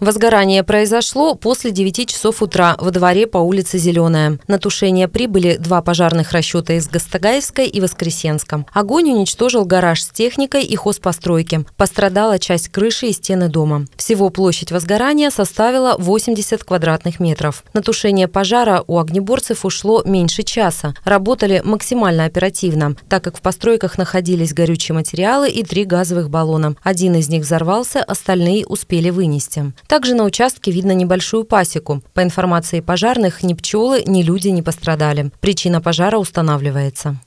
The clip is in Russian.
Возгорание произошло после 9 часов утра во дворе по улице Зеленая. На тушение прибыли два пожарных расчета из Гастагайской и Воскресенском. Огонь уничтожил гараж с техникой и хозпостройки. Пострадала часть крыши и стены дома. Всего площадь возгорания составила 80 квадратных метров. На тушение пожара у огнеборцев ушло меньше часа. Работали максимально оперативно, так как в постройках находились горючие материалы и три газовых баллона. Один из них взорвался, остальные успели вынести. Также на участке видно небольшую пасеку. По информации пожарных, ни пчелы, ни люди не пострадали. Причина пожара устанавливается.